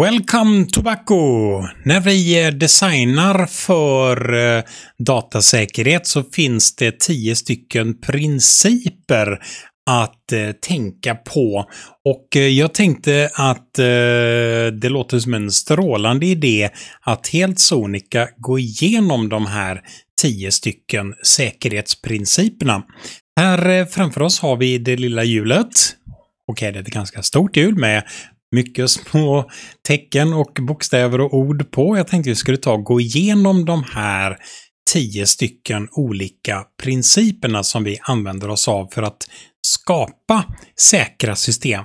Welcome Tobacco! När vi designar för eh, datasäkerhet så finns det tio stycken principer att eh, tänka på. Och eh, jag tänkte att det låter som en strålande idé att helt sonika gå igenom de här tio stycken säkerhetsprinciperna. Här framför oss har vi det lilla hjulet. Okej, det är ett ganska stort hjul med mycket små tecken och bokstäver och ord på. Jag tänkte vi skulle ta och gå igenom de här tio stycken olika principerna som vi använder oss av för att skapa säkra system.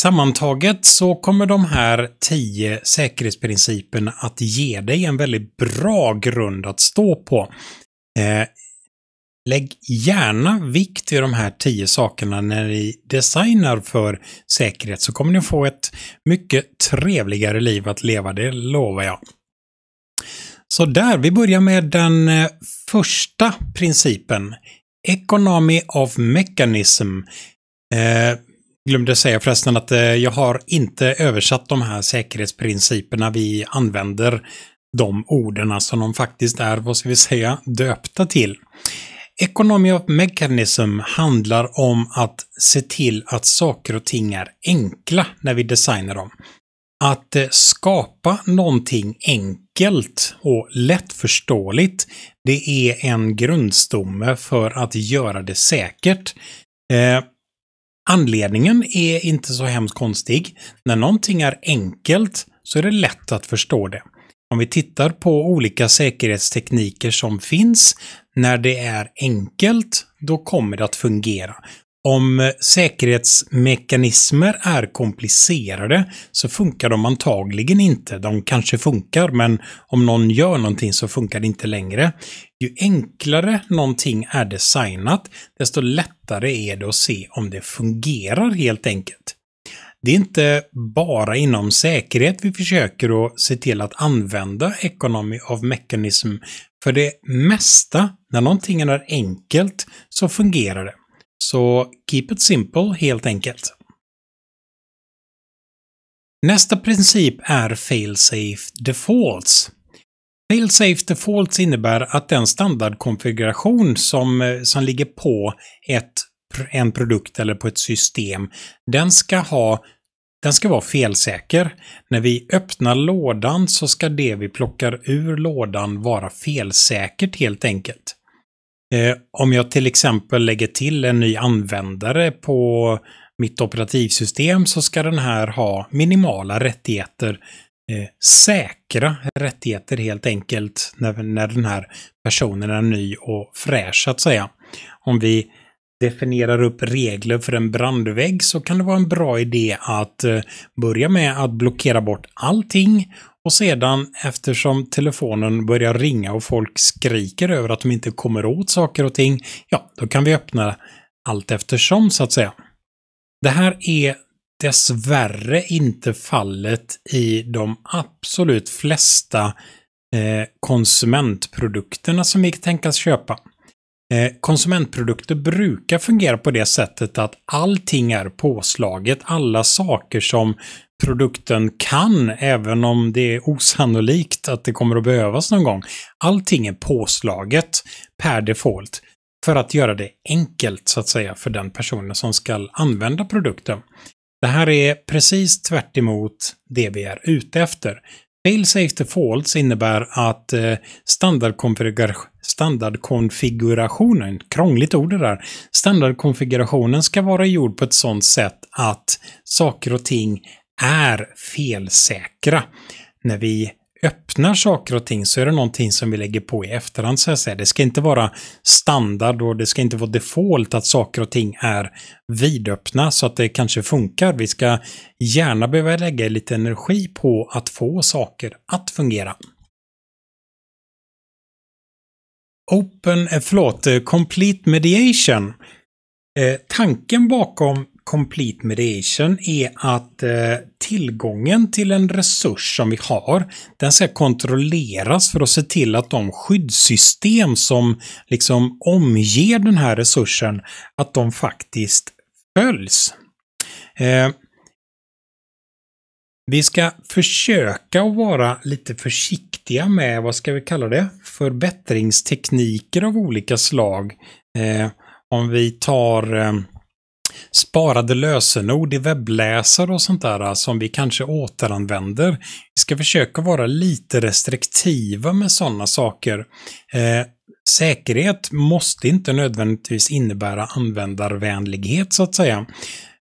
Sammantaget så kommer de här tio säkerhetsprinciperna att ge dig en väldigt bra grund att stå på. Eh, Lägg gärna vikt i de här tio sakerna när ni designar för säkerhet så kommer ni få ett mycket trevligare liv att leva, det lovar jag. Så där, vi börjar med den eh, första principen. Economy of mechanism. Eh, glömde säga förresten att eh, jag har inte översatt de här säkerhetsprinciperna. Vi använder de orden som de faktiskt är, vad ska vi säga, döpta till. Economy of Mechanism handlar om att se till att saker och ting är enkla när vi designar dem. Att eh, skapa någonting enkelt och lättförståeligt, det är en grundstomme för att göra det säkert. Eh, anledningen är inte så hemskt konstig. När någonting är enkelt så är det lätt att förstå det. Om vi tittar på olika säkerhetstekniker som finns, när det är enkelt, då kommer det att fungera. Om säkerhetsmekanismer är komplicerade så funkar de antagligen inte. De kanske funkar, men om någon gör någonting så funkar det inte längre. Ju enklare någonting är designat, desto lättare är det att se om det fungerar helt enkelt. Det är inte bara inom säkerhet vi försöker att se till att använda Economy of Mechanism. För det mesta, när någonting är enkelt, så fungerar det. Så keep it simple helt enkelt. Nästa princip är failsafe defaults. Failsafe defaults innebär att den standardkonfiguration som, som ligger på ett, en produkt eller på ett system, den ska ha den ska vara felsäker. När vi öppnar lådan så ska det vi plockar ur lådan vara felsäkert helt enkelt. Eh, om jag till exempel lägger till en ny användare på mitt operativsystem så ska den här ha minimala rättigheter. Eh, säkra rättigheter helt enkelt när, den här personen är ny och fräsch så att säga. Om vi definierar upp regler för en brandvägg så kan det vara en bra idé att eh, börja med att blockera bort allting och sedan eftersom telefonen börjar ringa och folk skriker över att de inte kommer åt saker och ting, ja, då kan vi öppna allt eftersom så att säga. Det här är dessvärre inte fallet i de absolut flesta eh, konsumentprodukterna som vi tänkas köpa. Eh, konsumentprodukter brukar fungera på det sättet att allting är påslaget. Alla saker som produkten kan, även om det är osannolikt att det kommer att behövas någon gång. Allting är påslaget per default för att göra det enkelt så att säga för den personen som ska använda produkten. Det här är precis tvärt det vi är ute efter. Fail safe to innebär att eh, standardkonfigurationen, krångligt ord det där, standardkonfigurationen ska vara gjord på ett sådant sätt att saker och ting är felsäkra. När vi öppnar saker och ting så är det någonting som vi lägger på i efterhand så att säga. Det ska inte vara standard och det ska inte vara default att saker och ting är vidöppna så att det kanske funkar. Vi ska gärna behöva lägga lite energi på att få saker att fungera. Open, eh, förlåt, eh, Complete Mediation. Eh, tanken bakom Complete Mediation är att eh, tillgången till en resurs som vi har, den ska kontrolleras för att se till att de skyddssystem som liksom omger den här resursen, att de faktiskt följs. Eh, vi ska försöka att vara lite försiktiga med, vad ska vi kalla det, förbättringstekniker av olika slag. Eh, om vi tar eh, sparade lösenord i webbläsare och sånt där alltså, som vi kanske återanvänder. Vi ska försöka vara lite restriktiva med sådana saker. Eh, säkerhet måste inte nödvändigtvis innebära användarvänlighet så att säga.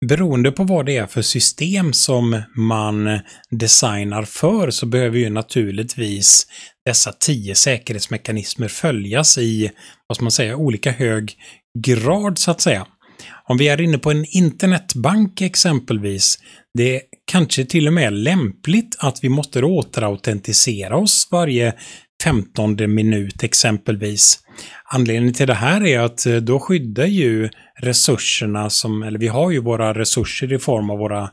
Beroende på vad det är för system som man designar för så behöver ju naturligtvis dessa tio säkerhetsmekanismer följas i, vad ska man säga, olika hög grad så att säga. Om vi är inne på en internetbank exempelvis, det kanske till och med är lämpligt att vi måste återautentisera oss varje 15 minut exempelvis. Anledningen till det här är att eh, då skyddar ju resurserna som, eller vi har ju våra resurser i form av våra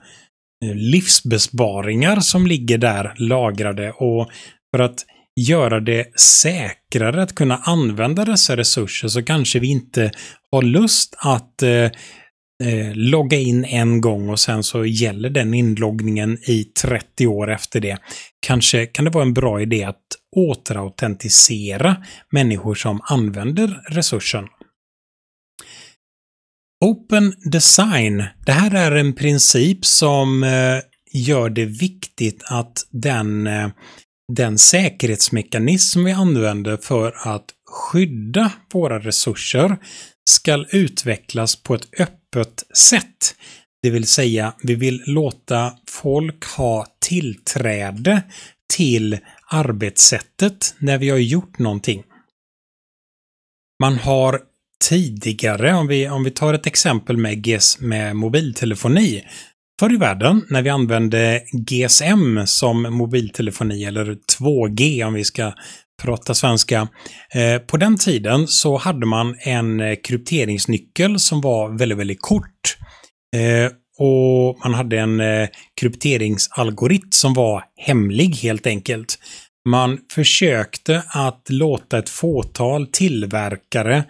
eh, livsbesparingar som ligger där lagrade och för att göra det säkrare att kunna använda dessa resurser så kanske vi inte har lust att eh, eh, logga in en gång och sen så gäller den inloggningen i 30 år efter det. Kanske kan det vara en bra idé att återautentisera människor som använder resursen. Open design. Det här är en princip som eh, gör det viktigt att den, eh, den säkerhetsmekanism vi använder för att skydda våra resurser skall utvecklas på ett öppet sätt. Det vill säga, vi vill låta folk ha tillträde till arbetssättet när vi har gjort någonting. Man har tidigare, om vi, om vi tar ett exempel med, GS, med mobiltelefoni. Förr i världen när vi använde GSM som mobiltelefoni eller 2G om vi ska prata svenska. Eh, på den tiden så hade man en eh, krypteringsnyckel som var väldigt, väldigt kort. Eh, och man hade en krypteringsalgoritm som var hemlig helt enkelt. Man försökte att låta ett fåtal tillverkare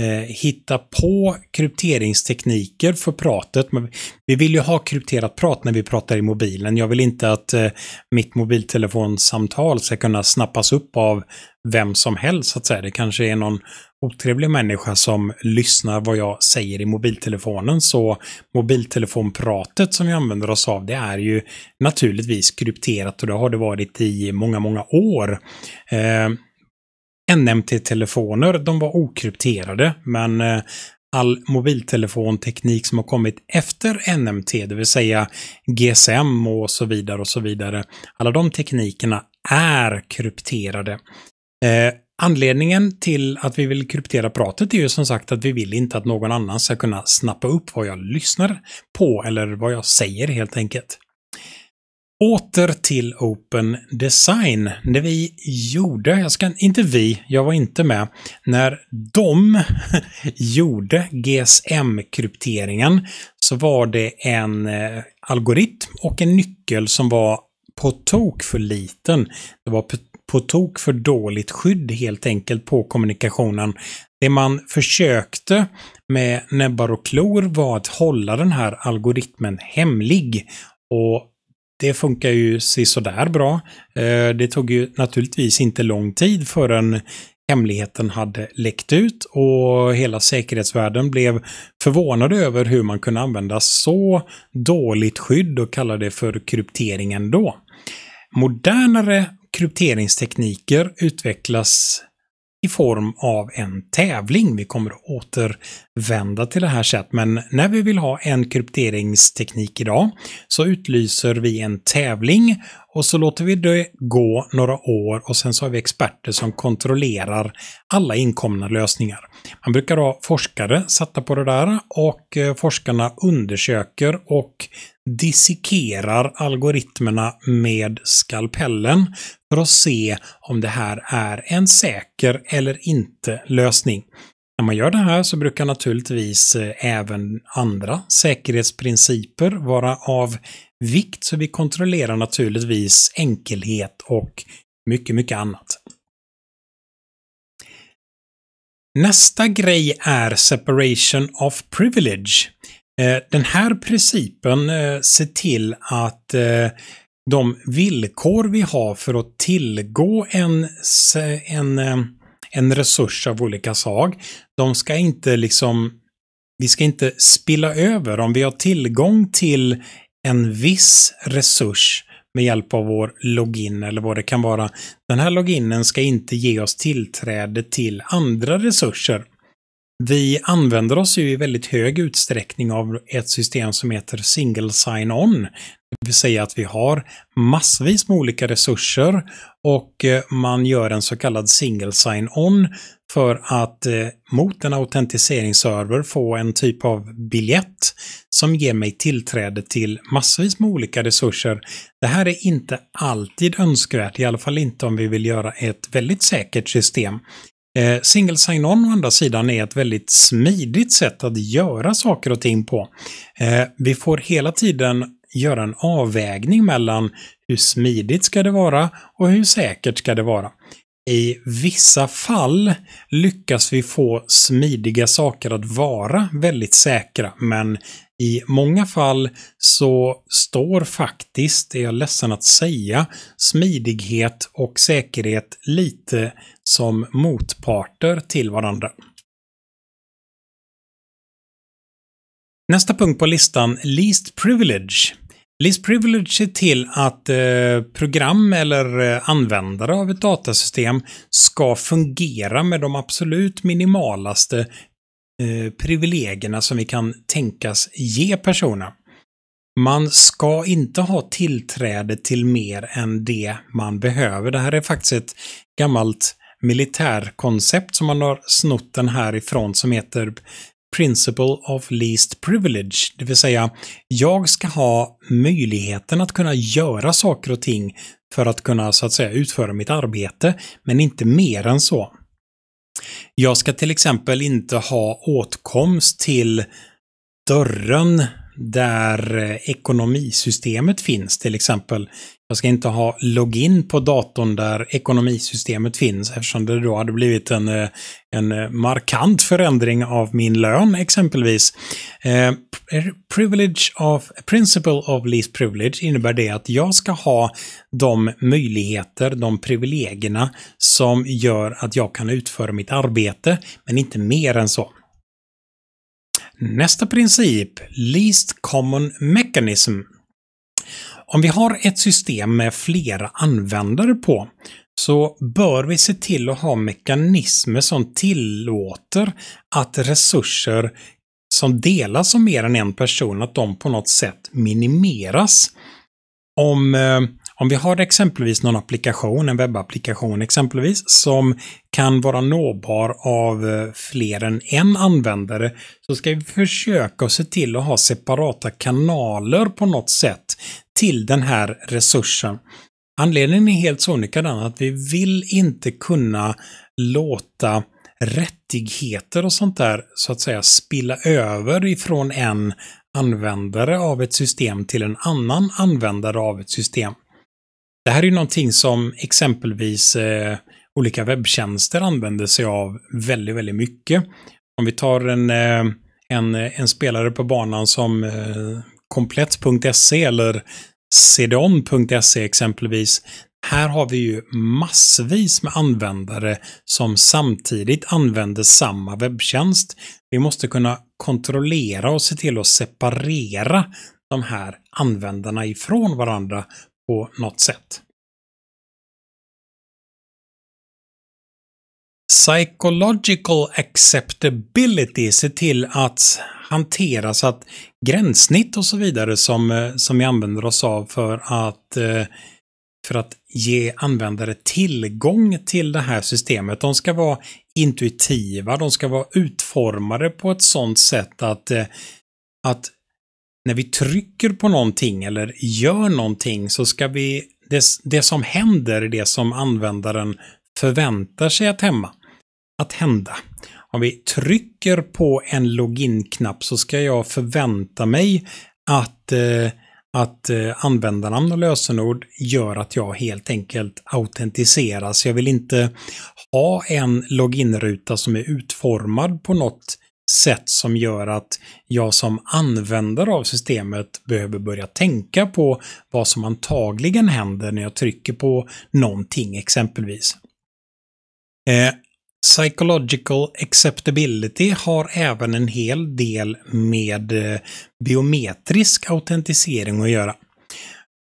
eh, hitta på krypteringstekniker för pratet. Men vi vill ju ha krypterat prat när vi pratar i mobilen. Jag vill inte att eh, mitt mobiltelefonsamtal ska kunna snappas upp av vem som helst, så att säga. Det kanske är någon otrevlig människa som lyssnar vad jag säger i mobiltelefonen. Så mobiltelefonpratet som vi använder oss av, det är ju naturligtvis krypterat och det har det varit i många, många år. Eh, NMT-telefoner, de var okrypterade, men eh, all mobiltelefonteknik som har kommit efter NMT, det vill säga GSM och så vidare och så vidare, alla de teknikerna är krypterade. Eh, anledningen till att vi vill kryptera pratet är ju som sagt att vi vill inte att någon annan ska kunna snappa upp vad jag lyssnar på eller vad jag säger helt enkelt. Åter till Open Design. Det vi gjorde, jag ska, inte vi, jag var inte med, när de gjorde GSM-krypteringen så var det en eh, algoritm och en nyckel som var på tok för liten. Det var på tok för dåligt skydd helt enkelt på kommunikationen. Det man försökte med näbbar och klor var att hålla den här algoritmen hemlig och det funkar ju sådär bra. Eh, det tog ju naturligtvis inte lång tid förrän hemligheten hade läckt ut och hela säkerhetsvärlden blev förvånade över hur man kunde använda så dåligt skydd och kalla det för kryptering ändå. Modernare krypteringstekniker utvecklas i form av en tävling. Vi kommer att återvända till det här sätt, men när vi vill ha en krypteringsteknik idag så utlyser vi en tävling och så låter vi det gå några år och sen så har vi experter som kontrollerar alla inkomna lösningar. Man brukar ha forskare satta på det där och eh, forskarna undersöker och dissekerar algoritmerna med skalpellen för att se om det här är en säker eller inte lösning. När man gör det här så brukar naturligtvis eh, även andra säkerhetsprinciper vara av vikt, så vi kontrollerar naturligtvis enkelhet och mycket, mycket annat. Nästa grej är separation of privilege. Eh, den här principen eh, ser till att eh, de villkor vi har för att tillgå en, en, en resurs av olika slag, de ska inte liksom vi ska inte spilla över. Om vi har tillgång till en viss resurs med hjälp av vår login eller vad det kan vara. Den här loginen ska inte ge oss tillträde till andra resurser. Vi använder oss ju i väldigt hög utsträckning av ett system som heter single sign-on vill säga att vi har massvis med olika resurser och eh, man gör en så kallad single sign-on för att eh, mot en autentiseringsserver få en typ av biljett som ger mig tillträde till massvis med olika resurser. Det här är inte alltid önskvärt, i alla fall inte om vi vill göra ett väldigt säkert system. Eh, single sign-on å andra sidan är ett väldigt smidigt sätt att göra saker och ting på. vi får hela tiden göra en avvägning mellan hur smidigt ska det vara och hur säkert ska det vara. I vissa fall lyckas vi få smidiga saker att vara väldigt säkra, men i många fall så står faktiskt, är jag ledsen att säga, smidighet och säkerhet lite som motparter till varandra. Nästa punkt på listan, Least Privilege. Least privilege ser till att eh, program eller eh, användare av ett datasystem ska fungera med de absolut minimalaste eh, privilegierna som vi kan tänkas ge personer. Man ska inte ha tillträde till mer än det man behöver. Det här är faktiskt ett gammalt militärkoncept som man har snott den här ifrån som heter Principle of Least Privilege, det vill säga jag ska ha möjligheten att kunna göra saker och ting för att kunna så att säga utföra mitt arbete, men inte mer än så. Jag ska till exempel inte ha åtkomst till dörren där eh, ekonomisystemet finns, till exempel jag ska inte ha login på datorn där ekonomisystemet finns eftersom det då hade blivit en, eh, en eh, markant förändring av min lön exempelvis. Eh, privilege of, principle of least privilege innebär det att jag ska ha de möjligheter, de privilegierna som gör att jag kan utföra mitt arbete, men inte mer än så. Nästa princip, least common mechanism. Om vi har ett system med flera användare på så bör vi se till att ha mekanismer som tillåter att resurser som delas av mer än en person, att de på något sätt minimeras. Om eh, om vi har exempelvis någon applikation, en webbapplikation exempelvis, som kan vara nåbar av eh, fler än en användare så ska vi försöka se till att ha separata kanaler på något sätt till den här resursen. Anledningen är helt sonika den att vi vill inte kunna låta rättigheter och sånt där så att säga spilla över ifrån en användare av ett system till en annan användare av ett system. Det här är ju någonting som exempelvis eh, olika webbtjänster använder sig av väldigt, väldigt mycket. Om vi tar en, eh, en, eh, en spelare på banan som eh, komplett.se eller cdon.se e exempelvis. Här har vi ju massvis med användare som samtidigt använder samma webbtjänst. Vi måste kunna kontrollera och se till att separera de här användarna ifrån varandra på något sätt. Psychological acceptability se till att hantera så att gränssnitt och så vidare som, eh, som vi använder oss av för att, eh, för att ge användare tillgång till det här systemet. De ska vara intuitiva, de ska vara utformade på ett sådant sätt att, eh, att när vi trycker på någonting eller gör någonting så ska vi, det, det som händer är det som användaren förväntar sig att, hemma, att hända. Om vi trycker på en login-knapp så ska jag förvänta mig att, eh, att eh, användarnamn och lösenord gör att jag helt enkelt autentiseras. Jag vill inte ha en login-ruta som är utformad på något sätt som gör att jag som användare av systemet behöver börja tänka på vad som antagligen händer när jag trycker på någonting exempelvis. Eh, Psychological acceptability har även en hel del med eh, biometrisk autentisering att göra.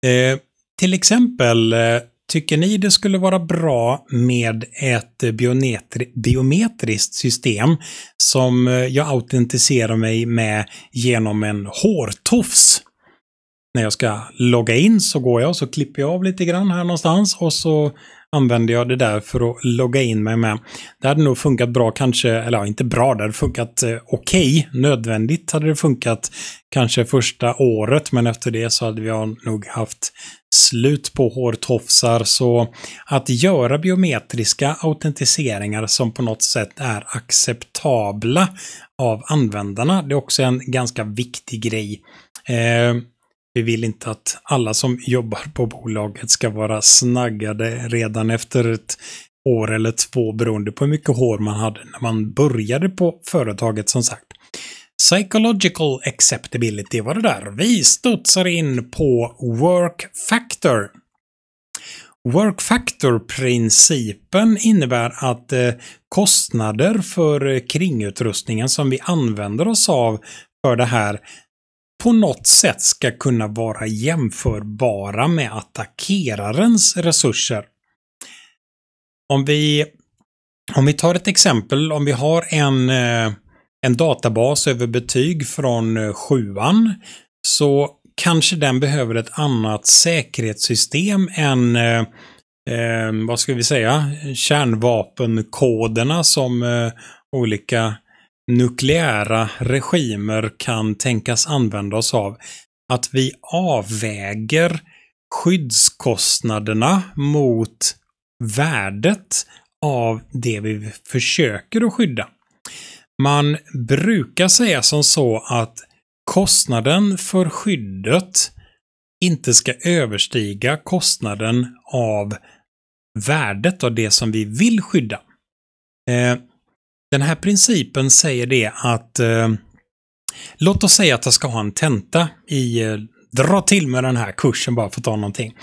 Eh, till exempel eh, Tycker ni det skulle vara bra med ett eh, biometriskt system som eh, jag autentiserar mig med genom en hårtofs? När jag ska logga in så går jag och så klipper jag av lite grann här någonstans och så använde jag det där för att logga in mig med. Det hade nog funkat bra kanske, eller ja, inte bra, det hade funkat eh, okej. Okay. Nödvändigt hade det funkat kanske första året, men efter det så hade vi nog haft slut på hårtofsar. Så att göra biometriska autentiseringar som på något sätt är acceptabla av användarna, det är också en ganska viktig grej. Eh, vi vill inte att alla som jobbar på bolaget ska vara snaggade redan efter ett år eller två beroende på hur mycket hår man hade när man började på företaget som sagt. Psychological acceptability var det där. Vi studsar in på work factor. Work factor-principen innebär att eh, kostnader för kringutrustningen som vi använder oss av för det här på något sätt ska kunna vara jämförbara med attackerarens resurser. Om vi, om vi tar ett exempel, om vi har en, eh, en databas över betyg från eh, sjuan så kanske den behöver ett annat säkerhetssystem än eh, eh vad ska vi säga, kärnvapenkoderna som eh, olika nukleära regimer kan tänkas använda oss av. Att vi avväger skyddskostnaderna mot värdet av det vi försöker att skydda. Man brukar säga som så att kostnaden för skyddet inte ska överstiga kostnaden av värdet av det som vi vill skydda. Eh, den här principen säger det att eh, låt oss säga att jag ska ha en tenta i eh, dra till med den här kursen bara för att ta någonting.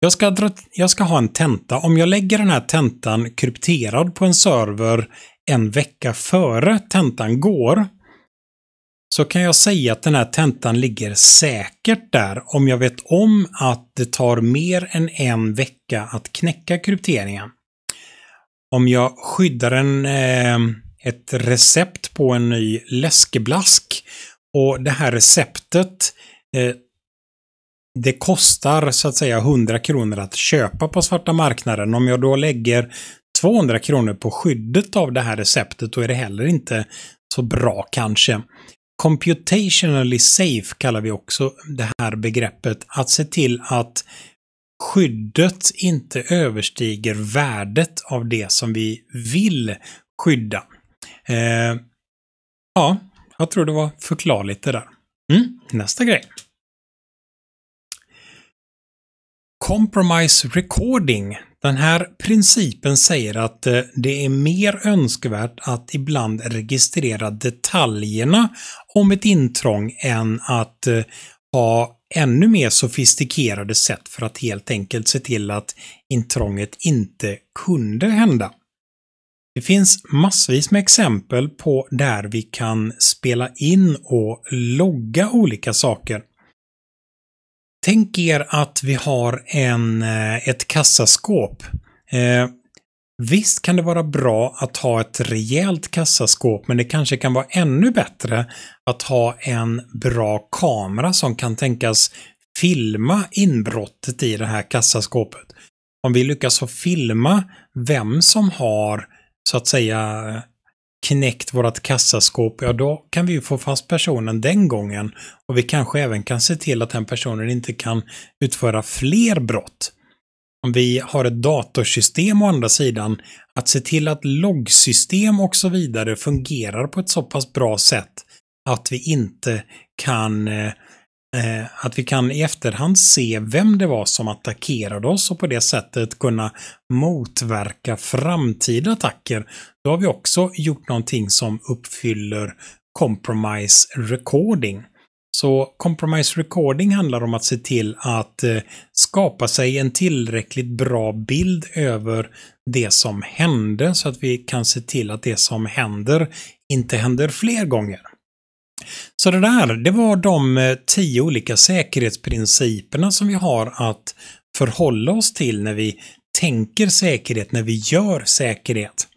Jag ska, dra, jag ska ha en tenta. Om jag lägger den här tentan krypterad på en server en vecka före tentan går så kan jag säga att den här tentan ligger säkert där om jag vet om att det tar mer än en vecka att knäcka krypteringen om jag skyddar en, eh, ett recept på en ny läskeblask och det här receptet eh, det kostar så att säga 100 kronor att köpa på svarta marknaden. Om jag då lägger 200 kronor på skyddet av det här receptet då är det heller inte så bra kanske. Computationally safe kallar vi också det här begreppet. Att se till att skyddet inte överstiger värdet av det som vi vill skydda. Eh, ja, jag tror det var förklarligt det där. Mm, nästa grej. Compromise recording. Den här principen säger att eh, det är mer önskvärt att ibland registrera detaljerna om ett intrång än att eh, ha ännu mer sofistikerade sätt för att helt enkelt se till att intrånget inte kunde hända. Det finns massvis med exempel på där vi kan spela in och logga olika saker. Tänk er att vi har en, eh, ett kassaskåp. Eh, Visst kan det vara bra att ha ett rejält kassaskåp, men det kanske kan vara ännu bättre att ha en bra kamera som kan tänkas filma inbrottet i det här kassaskåpet. Om vi lyckas få filma vem som har, så att säga, knäckt vårt kassaskåp, ja då kan vi ju få fast personen den gången och vi kanske även kan se till att den personen inte kan utföra fler brott om vi har ett datorsystem å andra sidan, att se till att loggsystem och så vidare fungerar på ett så pass bra sätt att vi inte kan eh, eh, att vi kan i efterhand se vem det var som attackerade oss och på det sättet kunna motverka framtida attacker. Då har vi också gjort någonting som uppfyller compromise recording. Så Compromise Recording handlar om att se till att eh, skapa sig en tillräckligt bra bild över det som hände så att vi kan se till att det som händer inte händer fler gånger. Så det där, det var de eh, tio olika säkerhetsprinciperna som vi har att förhålla oss till när vi tänker säkerhet, när vi gör säkerhet.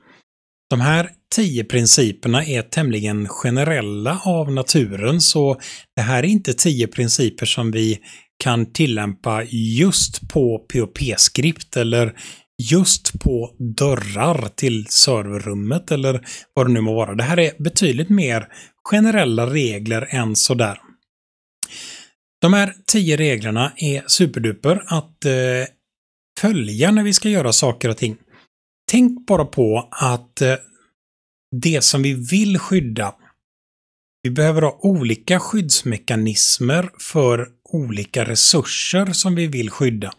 De här tio principerna är tämligen generella av naturen så det här är inte tio principer som vi kan tillämpa just på POP-skript eller just på dörrar till serverrummet eller vad det nu må vara. Det här är betydligt mer generella regler än sådär. De här tio reglerna är superduper att eh, följa när vi ska göra saker och ting. Tänk bara på att eh, det som vi vill skydda. Vi behöver ha olika skyddsmekanismer för olika resurser som vi vill skydda.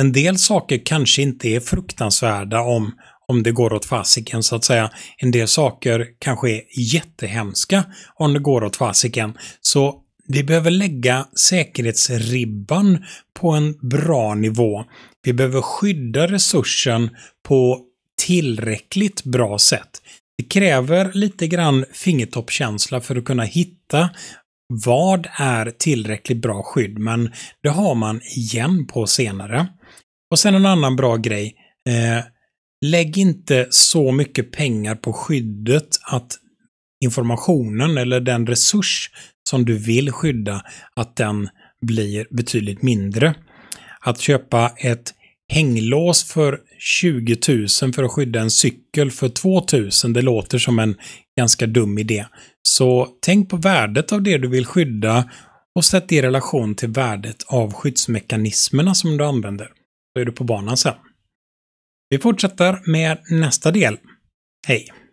En del saker kanske inte är fruktansvärda om, om det går åt fasiken så att säga. En del saker kanske är jättehemska om det går åt fasiken. Så vi behöver lägga säkerhetsribban på en bra nivå. Vi behöver skydda resursen på tillräckligt bra sätt. Det kräver lite grann fingertoppkänsla för att kunna hitta vad är tillräckligt bra skydd, men det har man igen på senare. Och sen en annan bra grej. Eh, lägg inte så mycket pengar på skyddet att informationen eller den resurs som du vill skydda, att den blir betydligt mindre. Att köpa ett hänglås för 20 000 för att skydda en cykel för 2 000. Det låter som en ganska dum idé. Så tänk på värdet av det du vill skydda och sätt det i relation till värdet av skyddsmekanismerna som du använder. Då är du på banan sen. Vi fortsätter med nästa del. Hej!